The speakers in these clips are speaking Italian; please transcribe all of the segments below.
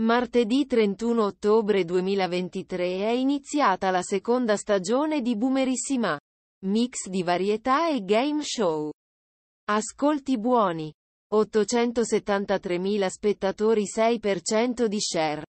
Martedì 31 ottobre 2023 è iniziata la seconda stagione di Boomerissima. Mix di varietà e game show. Ascolti buoni. 873.000 spettatori 6% di share.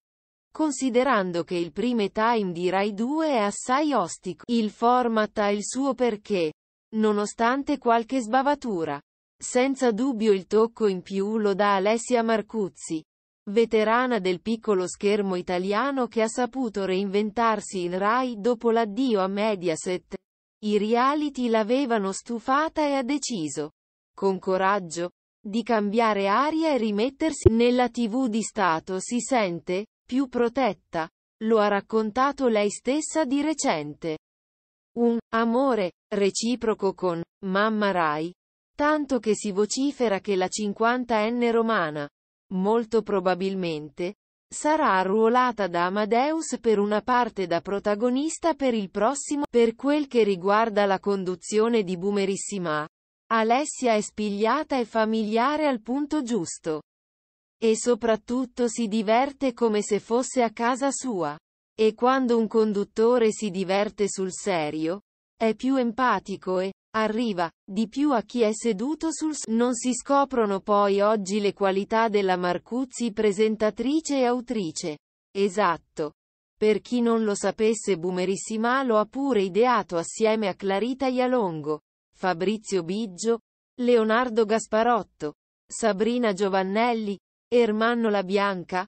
Considerando che il prime time di Rai 2 è assai ostico, il format ha il suo perché. Nonostante qualche sbavatura. Senza dubbio il tocco in più lo dà Alessia Marcuzzi veterana del piccolo schermo italiano che ha saputo reinventarsi in Rai dopo l'addio a Mediaset. I reality l'avevano stufata e ha deciso, con coraggio, di cambiare aria e rimettersi nella TV di Stato si sente più protetta, lo ha raccontato lei stessa di recente. Un amore reciproco con mamma Rai, tanto che si vocifera che la 50enne romana molto probabilmente, sarà arruolata da Amadeus per una parte da protagonista per il prossimo, per quel che riguarda la conduzione di Boomerissima. Alessia è spigliata e familiare al punto giusto. E soprattutto si diverte come se fosse a casa sua. E quando un conduttore si diverte sul serio, è più empatico e arriva di più a chi è seduto sul s- non si scoprono poi oggi le qualità della Marcuzzi presentatrice e autrice. Esatto. Per chi non lo sapesse Bumerissima lo ha pure ideato assieme a Clarita Ialongo, Fabrizio Biggio, Leonardo Gasparotto, Sabrina Giovannelli, Ermanno La Bianca,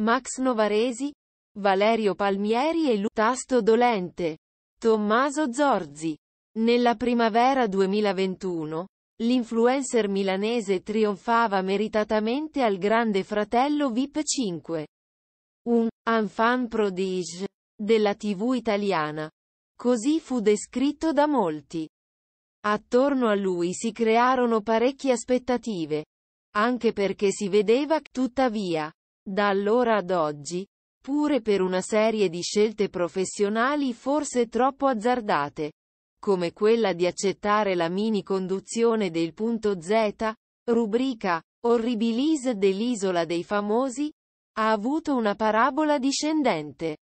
Max Novaresi, Valerio Palmieri e Lu Tasto Dolente. Tommaso Zorzi. Nella primavera 2021, l'influencer milanese trionfava meritatamente al Grande Fratello VIP 5. Un enfant prodige della TV italiana. Così fu descritto da molti. Attorno a lui si crearono parecchie aspettative. Anche perché si vedeva, tuttavia, da allora ad oggi, pure per una serie di scelte professionali forse troppo azzardate, come quella di accettare la mini conduzione del punto Z, rubrica Orribilis dell'isola dei famosi, ha avuto una parabola discendente.